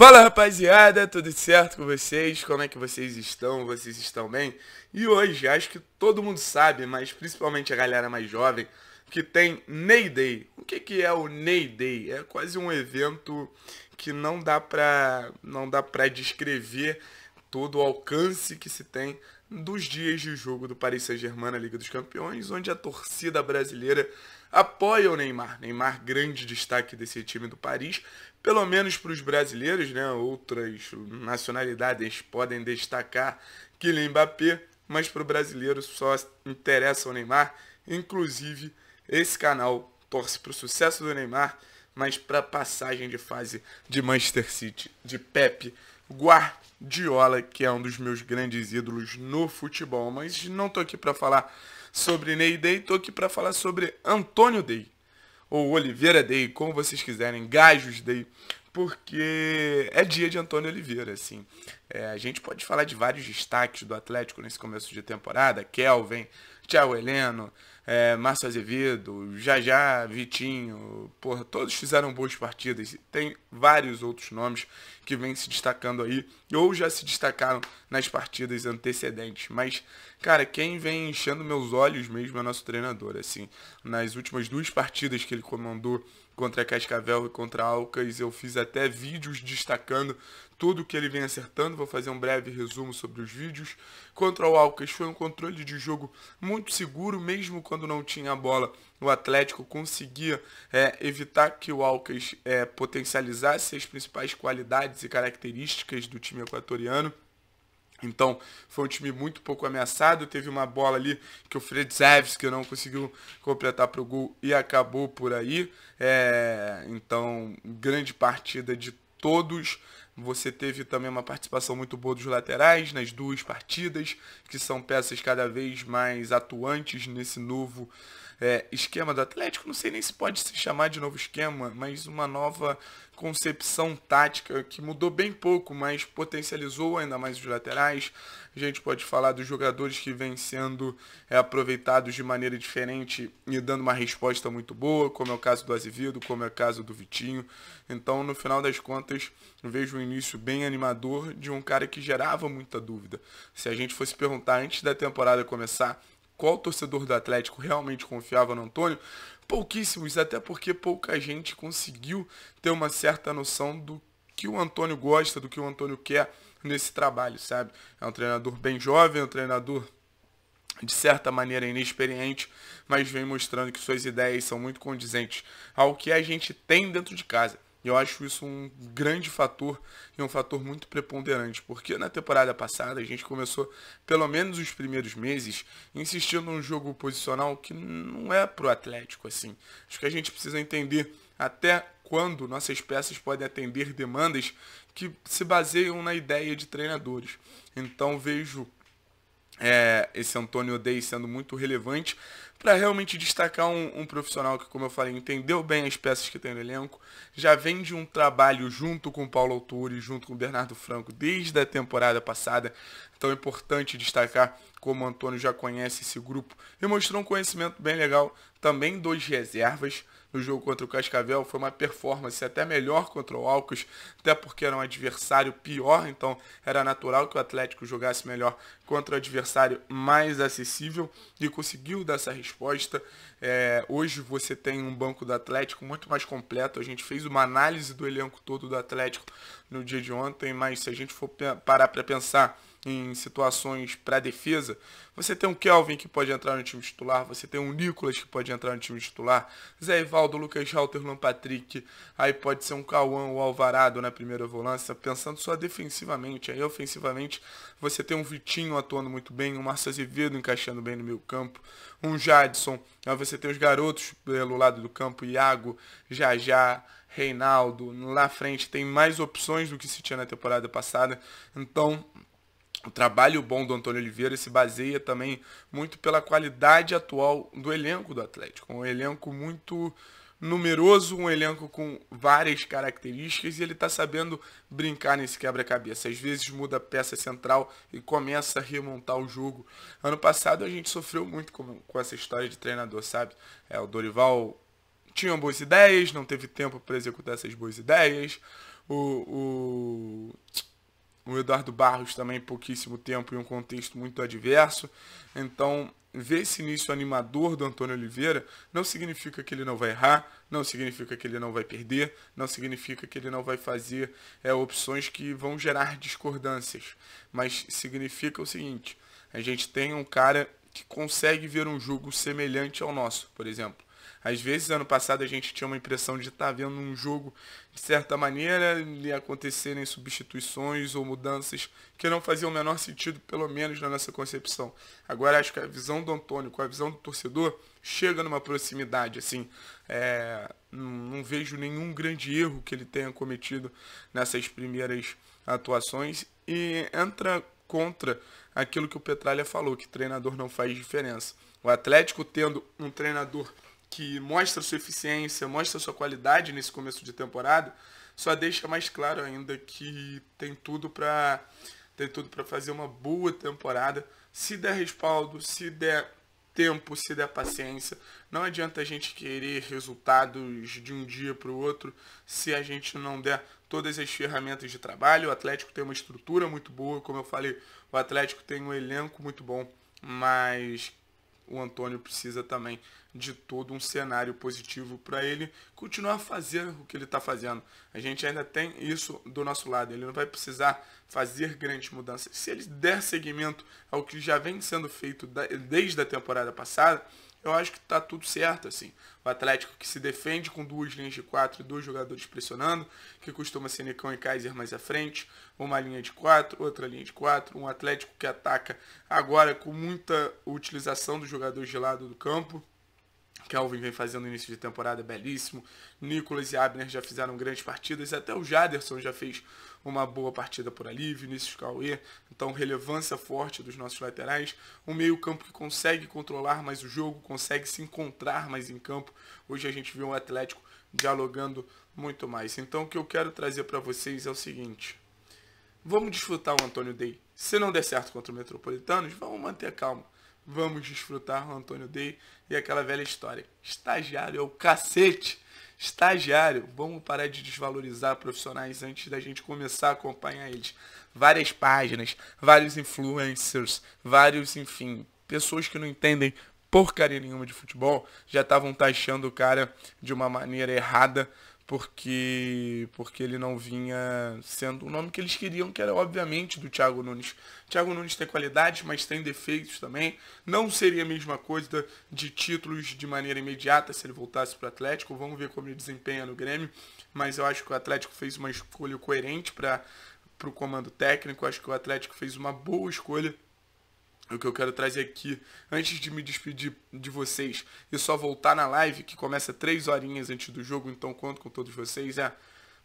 Fala rapaziada, tudo certo com vocês? Como é que vocês estão? Vocês estão bem? E hoje, acho que todo mundo sabe, mas principalmente a galera mais jovem, que tem Ney Day. O que, que é o Ney Day? É quase um evento que não dá pra, não dá pra descrever todo o alcance que se tem dos dias de jogo do Paris Saint-Germain na Liga dos Campeões, onde a torcida brasileira apoia o Neymar. Neymar, grande destaque desse time do Paris, pelo menos para os brasileiros, né? Outras nacionalidades podem destacar Kylian Mbappé, mas para o brasileiro só interessa o Neymar. Inclusive, esse canal torce para o sucesso do Neymar, mas para a passagem de fase de Manchester City, de Pepe Guardiola, que é um dos meus grandes ídolos no futebol. Mas não estou aqui para falar sobre Ney Day, estou aqui para falar sobre Antônio Day, ou Oliveira Day, como vocês quiserem, Gajos Day, porque é dia de Antônio Oliveira, assim. É, a gente pode falar de vários destaques do Atlético nesse começo de temporada, Kelvin, Tchau Heleno, é, Márcio Azevedo, Jajá, Vitinho, porra, todos fizeram boas partidas. Tem vários outros nomes que vêm se destacando aí, ou já se destacaram nas partidas antecedentes. Mas, cara, quem vem enchendo meus olhos mesmo é nosso treinador, assim. Nas últimas duas partidas que ele comandou contra Cascavel e contra Alcas. Eu fiz até vídeos destacando tudo que ele vem acertando. Vou fazer um breve resumo sobre os vídeos. Contra o Alcas foi um controle de jogo muito seguro, mesmo quando não tinha a bola. O Atlético conseguia é, evitar que o Alcas é, potencializasse as principais qualidades e características do time equatoriano. Então, foi um time muito pouco ameaçado. Teve uma bola ali que o Fred que não conseguiu completar para o gol e acabou por aí. É, então, grande partida de todos. Você teve também uma participação muito boa dos laterais nas duas partidas, que são peças cada vez mais atuantes nesse novo é, esquema do Atlético. Não sei nem se pode se chamar de novo esquema, mas uma nova concepção tática que mudou bem pouco, mas potencializou ainda mais os laterais. A gente pode falar dos jogadores que vêm sendo é, aproveitados de maneira diferente e dando uma resposta muito boa, como é o caso do Azevedo, como é o caso do Vitinho. Então, no final das contas, vejo um início bem animador de um cara que gerava muita dúvida. Se a gente fosse perguntar antes da temporada começar qual torcedor do Atlético realmente confiava no Antônio, pouquíssimos, até porque pouca gente conseguiu ter uma certa noção do que o Antônio gosta, do que o Antônio quer nesse trabalho, sabe? É um treinador bem jovem, é um treinador de certa maneira inexperiente, mas vem mostrando que suas ideias são muito condizentes ao que a gente tem dentro de casa. Eu acho isso um grande fator e um fator muito preponderante, porque na temporada passada a gente começou, pelo menos os primeiros meses, insistindo num jogo posicional que não é pro Atlético assim. Acho que a gente precisa entender até quando nossas peças podem atender demandas que se baseiam na ideia de treinadores. Então vejo é, esse Antônio Day sendo muito relevante para realmente destacar um, um, profissional que, como eu falei, entendeu bem as peças que tem no elenco, já vem de um trabalho junto com o Paulo Autori, junto com o Bernardo Franco, desde a temporada passada. Então é importante destacar como o Antônio já conhece esse grupo, e mostrou um conhecimento bem legal. Também dois reservas no jogo contra o Cascavel. Foi uma performance até melhor contra o Alcos, até porque era um adversário pior, então era natural que o Atlético jogasse melhor contra o adversário mais acessível e conseguiu dar essa resposta. É, hoje você tem um banco do Atlético muito mais completo. A gente fez uma análise do elenco todo do Atlético no dia de ontem, mas se a gente for parar para pensar em situações para defesa, você tem um Kelvin que pode entrar no time titular, você tem um Nicolas que pode entrar no time titular, Zé Ivaldo, Lucas Halter, Luan Patrick, aí pode ser um Cauã ou Alvarado na primeira volância, pensando só defensivamente, aí ofensivamente você tem um Vitinho atuando muito bem, um Márcio Azevedo encaixando bem no meio campo, um Jadson, aí você tem os garotos pelo eh, lado do campo, Iago, Jajá, Reinaldo, lá frente tem mais opções do que se tinha na temporada passada, então o trabalho bom do Antônio Oliveira se baseia também muito pela qualidade atual do elenco do Atlético. Um elenco muito numeroso, um elenco com várias características e ele está sabendo brincar nesse quebra-cabeça. Às vezes muda a peça central e começa a remontar o jogo. Ano passado a gente sofreu muito com, com essa história de treinador, sabe? É, o Dorival tinha boas ideias, não teve tempo para executar essas boas ideias. O, o o Eduardo Barros também pouquíssimo tempo e um contexto muito adverso. Então, ver esse início animador do Antônio Oliveira não significa que ele não vai errar, não significa que ele não vai perder, não significa que ele não vai fazer é, opções que vão gerar discordâncias. Mas significa o seguinte: a gente tem um cara que consegue ver um jogo semelhante ao nosso, por exemplo. Às vezes, ano passado, a gente tinha uma impressão de estar tá vendo um jogo de certa maneira e acontecerem substituições ou mudanças que não faziam o menor sentido, pelo menos na nossa concepção. Agora, acho que a visão do Antônio com a visão do torcedor chega numa proximidade, assim. É, não, não vejo nenhum grande erro que ele tenha cometido nessas primeiras atuações e entra contra aquilo que o Petralha falou, que treinador não faz diferença. O Atlético tendo um treinador que mostra sua eficiência, mostra sua qualidade nesse começo de temporada, só deixa mais claro ainda que tem tudo para tem tudo para fazer uma boa temporada, se der respaldo, se der tempo, se der paciência. Não adianta a gente querer resultados de um dia para o outro se a gente não der todas as ferramentas de trabalho. O Atlético tem uma estrutura muito boa, como eu falei, o Atlético tem um elenco muito bom, mas o Antônio precisa também de todo um cenário positivo para ele continuar a fazer o que ele está fazendo. A gente ainda tem isso do nosso lado, ele não vai precisar fazer grandes mudanças. Se ele der seguimento ao que já vem sendo feito desde a temporada passada, eu acho que tá tudo certo, assim. O Atlético que se defende com duas linhas de quatro e dois jogadores pressionando, que costuma ser Necão e Kaiser mais à frente, uma linha de quatro, outra linha de quatro, um Atlético que ataca agora com muita utilização dos jogadores de lado do campo, Kelvin vem fazendo início de temporada belíssimo. Nicolas e Abner já fizeram grandes partidas. Até o Jaderson já fez uma boa partida por ali. Vinícius Cauê. Então, relevância forte dos nossos laterais. Um meio-campo que consegue controlar mais o jogo, consegue se encontrar mais em campo. Hoje a gente viu um Atlético dialogando muito mais. Então, o que eu quero trazer para vocês é o seguinte. Vamos desfrutar o Antônio Day. Se não der certo contra o Metropolitanos, vamos manter calma Vamos desfrutar o Antônio Day e aquela velha história. Estagiário é o cacete. Estagiário, vamos parar de desvalorizar profissionais antes da gente começar a acompanhar eles. Várias páginas, vários influencers, vários, enfim, pessoas que não entendem porcaria nenhuma de futebol já estavam taxando o cara de uma maneira errada porque porque ele não vinha sendo o nome que eles queriam, que era obviamente do Thiago Nunes. Thiago Nunes tem qualidades, mas tem defeitos também. Não seria a mesma coisa de títulos de maneira imediata se ele voltasse para o Atlético. Vamos ver como ele desempenha no Grêmio, mas eu acho que o Atlético fez uma escolha coerente para o comando técnico. Eu acho que o Atlético fez uma boa escolha o que eu quero trazer aqui, antes de me despedir de vocês e só voltar na live, que começa três horinhas antes do jogo, então conto com todos vocês, é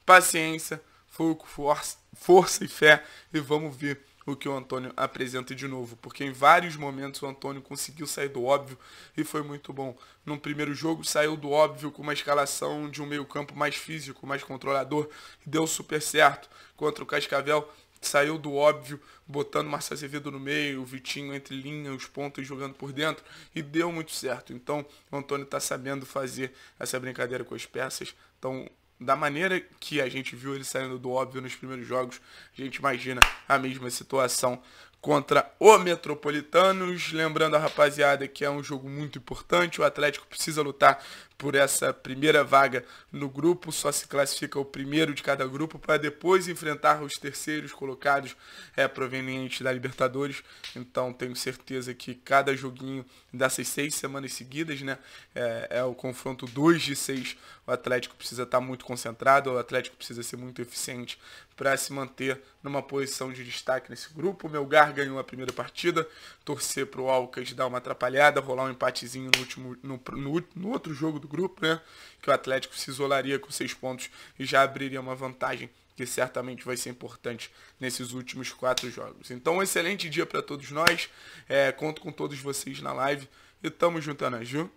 paciência, foco, força, força e fé, e vamos ver o que o Antônio apresenta de novo, porque em vários momentos o Antônio conseguiu sair do óbvio e foi muito bom. No primeiro jogo saiu do óbvio com uma escalação de um meio-campo mais físico, mais controlador, deu super certo contra o Cascavel saiu do óbvio, botando Marcelo Azevedo no meio, o Vitinho entre linha, os pontos jogando por dentro, e deu muito certo. Então, o Antônio está sabendo fazer essa brincadeira com as peças. Então, da maneira que a gente viu ele saindo do óbvio nos primeiros jogos, a gente imagina a mesma situação contra o Metropolitanos. Lembrando a rapaziada que é um jogo muito importante, o Atlético precisa lutar por essa primeira vaga no grupo, só se classifica o primeiro de cada grupo para depois enfrentar os terceiros colocados é, provenientes da Libertadores. Então tenho certeza que cada joguinho dessas seis semanas seguidas, né, é, é o confronto 2 de 6. O Atlético precisa estar tá muito concentrado, o Atlético precisa ser muito eficiente para se manter numa posição de destaque nesse grupo. O Melgar ganhou a primeira partida, torcer para o Alcas dar uma atrapalhada, rolar um empatezinho no, último, no, no, no outro jogo do grupo, né? Que o Atlético se isolaria com seis pontos e já abriria uma vantagem que certamente vai ser importante nesses últimos quatro jogos. Então, um excelente dia para todos nós. É, conto com todos vocês na live e tamo juntando, Ju.